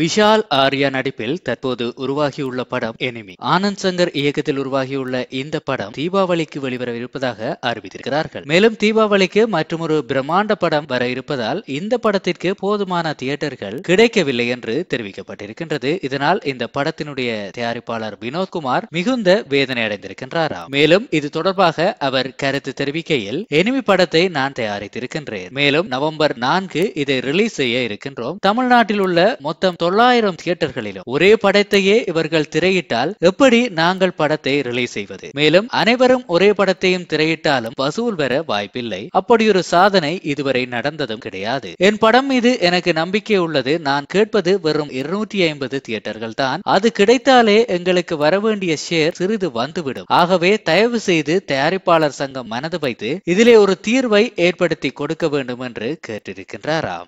விஷால் ஆர்யா நடிப்பில் தற்போது உருவாகியுள்ள படம் எனிமி ஆனந்த் சங்கர் இயக்கத்தில் உருவாகியுள்ள இந்த படம் தீபாவளிக்கு வெளிவர இருப்பதாக அறிவித்திருக்கிறார்கள் மேலும் தீபாவளிக்கு மற்றொரு பிரம்மாண்ட படம் வர இருப்பதால் இந்த படத்திற்கு போதுமான தியேட்டர்கள் கிடைக்கவில்லை என்று தெரிவிக்கப்பட்டிருக்கின்றது இதனால் இந்த படத்தினுடைய தயாரிப்பாளர் வினோத்குமார் மிகுந்த வேதனை அடைந்திருக்கின்றாராம் மேலும் இது தொடர்பாக அவர் கருத்து தெரிவிக்கையில் எனிமி படத்தை நான் தயாரித்திருக்கின்றேன் மேலும் நவம்பர் நான்கு இதை ரிலீஸ் செய்ய இருக்கின்றோம் தமிழ்நாட்டில் உள்ள மொத்தம் தொள்ளாயிரம் தியேட்டர்களிலும் ஒரே படத்தையே இவர்கள் திரையிட்டால் எப்படி நாங்கள் படத்தை ரிலீஸ் செய்வது மேலும் அனைவரும் ஒரே படத்தையும் திரையிட்டாலும் வசூல் பெற வாய்ப்பில்லை அப்படி ஒரு சாதனை இதுவரை நடந்ததும் கிடையாது என் படம் மீது எனக்கு நம்பிக்கை உள்ளது நான் கேட்பது வெறும் இருநூற்றி ஐம்பது தியேட்டர்கள் தான் அது கிடைத்தாலே எங்களுக்கு வரவேண்டிய ஷேர் சிறிது வந்துவிடும் ஆகவே தயவு செய்து தயாரிப்பாளர் சங்கம் மனது வைத்து இதிலே ஒரு தீர்வை ஏற்படுத்தி கொடுக்க வேண்டும் என்று கேட்டிருக்கின்றாராம்